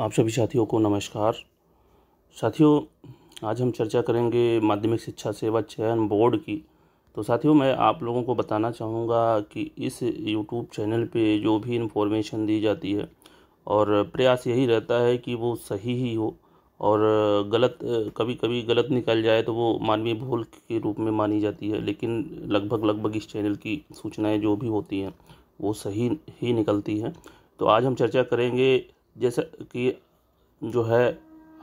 आप सभी साथियों को नमस्कार साथियों आज हम चर्चा करेंगे माध्यमिक शिक्षा सेवा चयन बोर्ड की तो साथियों मैं आप लोगों को बताना चाहूँगा कि इस यूट्यूब चैनल पे जो भी इन्फॉर्मेशन दी जाती है और प्रयास यही रहता है कि वो सही ही हो और गलत कभी कभी गलत निकल जाए तो वो मानवीय भूल के रूप में मानी जाती है लेकिन लगभग लगभग इस चैनल की सूचनाएँ जो भी होती हैं वो सही ही निकलती हैं तो आज हम चर्चा करेंगे जैसे कि जो है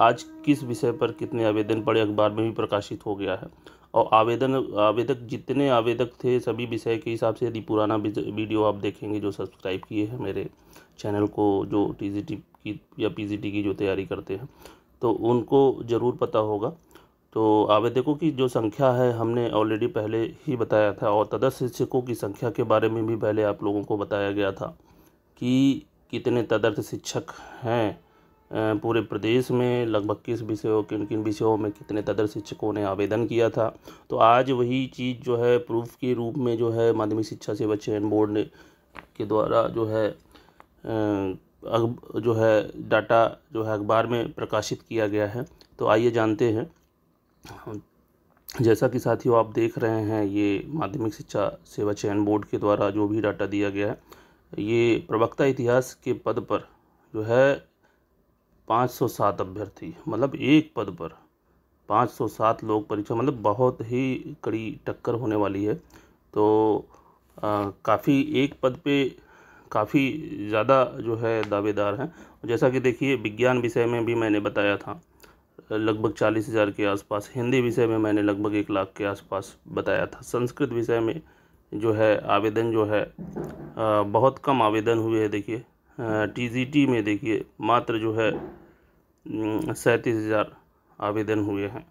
आज किस विषय पर कितने आवेदन पड़े अखबार में भी प्रकाशित हो गया है और आवेदन आवेदक जितने आवेदक थे सभी विषय के हिसाब से यदि पुराना वीडियो आप देखेंगे जो सब्सक्राइब किए हैं मेरे चैनल को जो टी की या पी की जो तैयारी करते हैं तो उनको ज़रूर पता होगा तो आवेदकों की जो संख्या है हमने ऑलरेडी पहले ही बताया था और तदस्थ शिक्षकों की संख्या के बारे में भी पहले आप लोगों को बताया गया था कि कितने तदर्थ शिक्षक हैं पूरे प्रदेश में लगभग किस विषयों किन किन विषयों में कितने तदर्थ शिक्षकों ने आवेदन किया था तो आज वही चीज़ जो है प्रूफ के रूप में जो है माध्यमिक शिक्षा सेवा चयन बोर्ड ने के द्वारा जो है अग, जो है डाटा जो है अखबार में प्रकाशित किया गया है तो आइए जानते हैं जैसा कि साथियों आप देख रहे हैं ये माध्यमिक शिक्षा सेवा चयन बोर्ड के द्वारा जो भी डाटा दिया गया है ये प्रवक्ता इतिहास के पद पर जो है 507 अभ्यर्थी मतलब एक पद पर 507 लोग परीक्षा मतलब बहुत ही कड़ी टक्कर होने वाली है तो काफ़ी एक पद पे काफ़ी ज़्यादा जो है दावेदार हैं जैसा कि देखिए विज्ञान विषय में भी मैंने बताया था लगभग चालीस हज़ार के आसपास हिंदी विषय में मैंने लगभग एक लाख के आसपास बताया था संस्कृत विषय में जो है आवेदन जो है बहुत कम आवेदन हुए हैं देखिए टीजीटी में देखिए मात्र जो है सैंतीस हज़ार आवेदन हुए हैं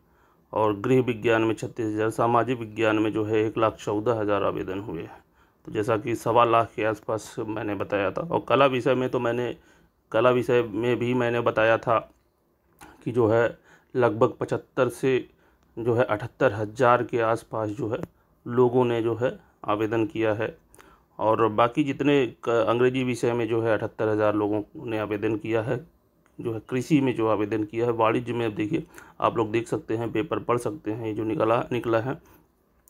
और गृह विज्ञान में छत्तीस हज़ार सामाजिक विज्ञान में जो है एक लाख चौदह हज़ार आवेदन हुए हैं तो जैसा कि सवा लाख के आसपास मैंने बताया था और कला विषय में तो मैंने कला विषय में भी मैंने बताया था कि जो है लगभग पचहत्तर से जो है अठहत्तर हज़ार के आसपास जो है लोगों ने जो है आवेदन किया है और बाकी जितने अंग्रेजी विषय में जो है अठहत्तर हज़ार लोगों ने आवेदन किया है जो है कृषि में जो आवेदन किया है वाणिज्य में अब देखिए आप लोग देख सकते हैं पेपर पढ़ सकते हैं ये जो निकला निकला है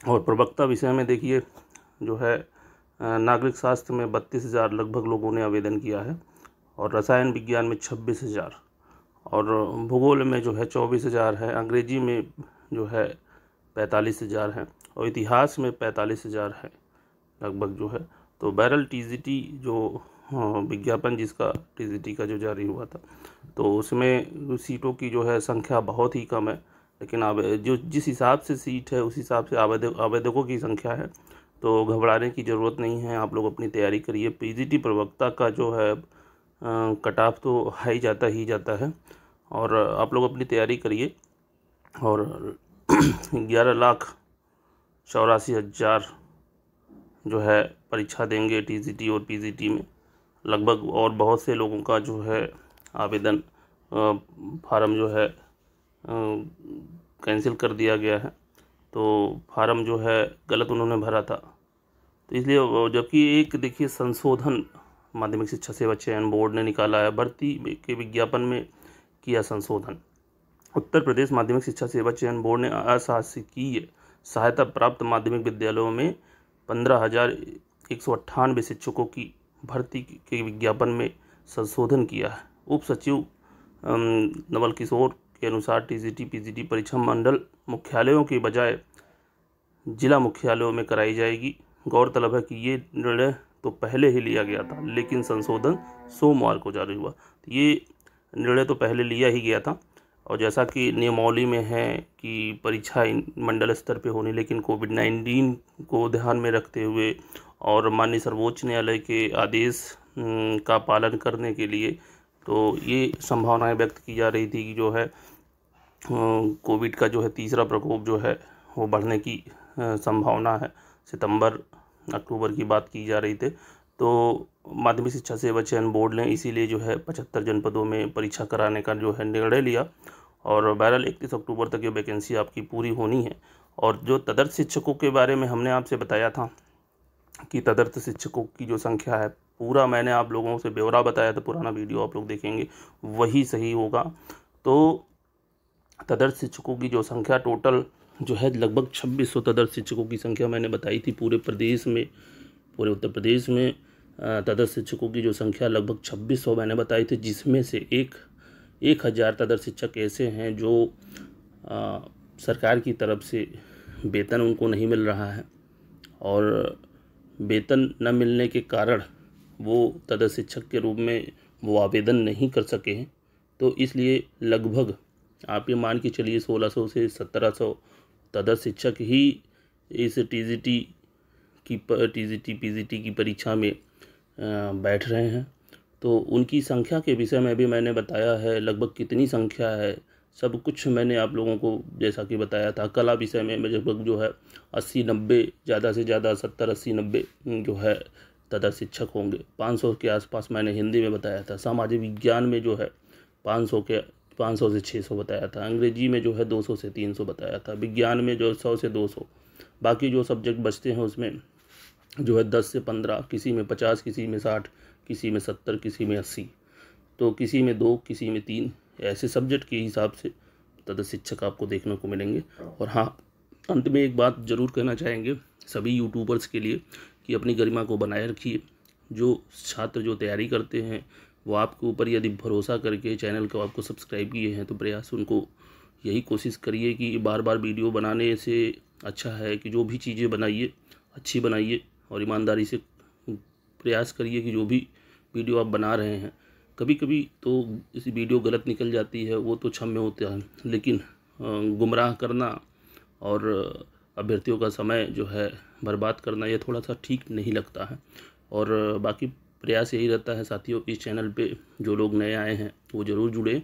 और प्रवक्ता विषय में देखिए जो है नागरिक शास्त्र में बत्तीस हज़ार लगभग लोगों ने आवेदन किया है और रसायन विज्ञान में छब्बीस हज़ार और भूगोल में जो है चौबीस हज़ार है अंग्रेजी में जो है पैंतालीस हज़ार हैं और इतिहास में पैंतालीस हज़ार है लगभग जो है तो बैरल टी जो हाँ, विज्ञापन जिसका टी का जो जारी हुआ था तो उसमें सीटों की जो है संख्या बहुत ही कम है लेकिन अब जो जिस हिसाब से सीट है उस हिसाब से आवेदक आवेदकों की संख्या है तो घबराने की ज़रूरत नहीं है आप लोग अपनी तैयारी करिए पीजीटी प्रवक्ता का जो है कटाव तो हाई जाता ही जाता है और आप लोग अपनी तैयारी करिए और ग्यारह लाख चौरासी हज़ार जो है परीक्षा देंगे टी और पी में लगभग और बहुत से लोगों का जो है आवेदन फार्म जो है कैंसिल कर दिया गया है तो फार्म जो है गलत उन्होंने भरा था तो इसलिए जबकि एक देखिए संशोधन माध्यमिक शिक्षा सेवा चयन बोर्ड ने निकाला है भर्ती के विज्ञापन में किया संशोधन उत्तर प्रदेश माध्यमिक शिक्षा सेवा चयन बोर्ड ने अशासकीय सहायता प्राप्त माध्यमिक विद्यालयों में पंद्रह हज़ार एक सौ अट्ठानवे शिक्षकों की भर्ती के विज्ञापन में संशोधन किया है उप सचिव नवल किशोर के अनुसार टीजीटी पीजीटी परीक्षा मंडल मुख्यालयों के बजाय जिला मुख्यालयों में कराई जाएगी गौरतलब है कि ये निर्णय तो पहले ही लिया गया था लेकिन संशोधन सोमवार को जारी हुआ ये निर्णय तो पहले लिया ही गया था और जैसा कि नियमावली में है कि परीक्षा मंडल स्तर पे होनी लेकिन कोविड नाइन्टीन को ध्यान में रखते हुए और माननीय सर्वोच्च न्यायालय के आदेश का पालन करने के लिए तो ये संभावनाएं व्यक्त की जा रही थी कि जो है कोविड का जो है तीसरा प्रकोप जो है वो बढ़ने की संभावना है सितंबर अक्टूबर की बात की जा रही थी तो माध्यमिक शिक्षा सेवा चयन बोर्ड ने इसीलिए जो है पचहत्तर जनपदों में परीक्षा कराने का जो है निर्णय लिया और बहरहाल इकतीस अक्टूबर तक ये वैकेंसी आपकी पूरी होनी है और जो तदर्थ शिक्षकों के बारे में हमने आपसे बताया था कि तदर्थ शिक्षकों की जो संख्या है पूरा मैंने आप लोगों से ब्यौरा बताया था पुराना वीडियो आप लोग देखेंगे वही सही होगा तो तदर्थ शिक्षकों की जो संख्या टोटल जो है लगभग छब्बीस सौ तदर्थ शिक्षकों की संख्या मैंने बताई थी पूरे प्रदेश में पूरे उत्तर प्रदेश में तदर्थ शिक्षकों की जो संख्या लगभग छब्बीस सौ मैंने बताई थी जिसमें से एक एक हज़ार तदर्थ शिक्षक ऐसे हैं जो आ, सरकार की तरफ से वेतन उनको नहीं मिल रहा है और वेतन न मिलने के कारण वो तदर्थ शिक्षक के रूप में वो आवेदन नहीं कर सके हैं तो इसलिए लगभग आप ये मान के चलिए 1600 से 1700 तदर्थ शिक्षक ही इस टी की टी जी टी की परीक्षा में बैठ रहे हैं तो उनकी संख्या के विषय में भी मैंने बताया है लगभग कितनी संख्या है सब कुछ मैंने आप लोगों को जैसा कि बताया था कला विषय में लगभग जो है अस्सी नब्बे ज़्यादा से ज़्यादा सत्तर अस्सी नब्बे जो है तथा शिक्षक होंगे पाँच सौ के आसपास मैंने हिंदी में बताया था सामाजिक विज्ञान में जो है पाँच सौ के पाँच सौ से छः सौ बताया था अंग्रेजी में जो है दो सौ से तीन सौ बताया था विज्ञान में जो सौ से दो सौ बाकी जो सब्जेक्ट बचते हैं उसमें जो है दस से पंद्रह किसी में पचास किसी में साठ किसी में सत्तर किसी में अस्सी तो किसी में दो किसी में तीन ऐसे सब्जेक्ट के हिसाब से तथा शिक्षक आपको देखने को मिलेंगे और हाँ अंत में एक बात ज़रूर कहना चाहेंगे सभी यूट्यूबर्स के लिए कि अपनी गरिमा को बनाए रखिए जो छात्र जो तैयारी करते हैं वो आपके ऊपर यदि भरोसा करके चैनल को आपको सब्सक्राइब किए हैं तो प्रयास उनको यही कोशिश करिए कि बार बार वीडियो बनाने से अच्छा है कि जो भी चीज़ें बनाइए अच्छी बनाइए और ईमानदारी से प्रयास करिए कि जो भी वीडियो आप बना रहे हैं कभी कभी तो इसी वीडियो गलत निकल जाती है वो तो क्षम्य होता है लेकिन गुमराह करना और अभ्यर्थियों का समय जो है बर्बाद करना ये थोड़ा सा ठीक नहीं लगता है और बाकी प्रयास यही रहता है साथियों इस चैनल पे जो लोग नए आए हैं वो ज़रूर जुड़े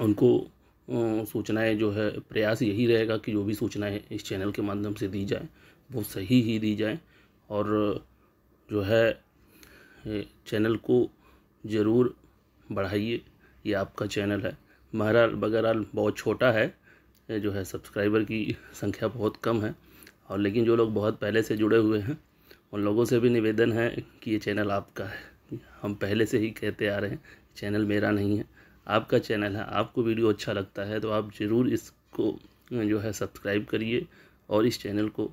उनको सूचनाएं जो है प्रयास यही रहेगा कि जो भी सूचनाएं इस चैनल के माध्यम से दी जाए वो सही ही दी जाए और जो है चैनल को ज़रूर बढ़ाइए ये आपका चैनल है बहरहाल बगरहाल बहुत छोटा है जो है सब्सक्राइबर की संख्या बहुत कम है और लेकिन जो लोग बहुत पहले से जुड़े हुए हैं उन लोगों से भी निवेदन है कि ये चैनल आपका है हम पहले से ही कहते आ रहे हैं चैनल मेरा नहीं है आपका चैनल है आपको वीडियो अच्छा लगता है तो आप ज़रूर इसको जो है सब्सक्राइब करिए और इस चैनल को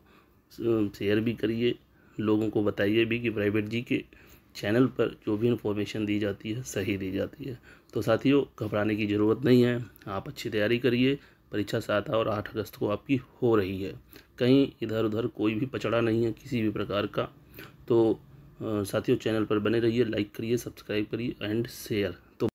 शेयर भी करिए लोगों को बताइए भी कि प्राइवेट जी के चैनल पर जो भी इन्फॉर्मेशन दी जाती है सही दी जाती है तो साथियों घबराने की ज़रूरत नहीं है आप अच्छी तैयारी करिए परीक्षा सात और आठ अगस्त को आपकी हो रही है कहीं इधर उधर कोई भी पचड़ा नहीं है किसी भी प्रकार का तो साथियों चैनल पर बने रहिए लाइक करिए सब्सक्राइब करिए एंड शेयर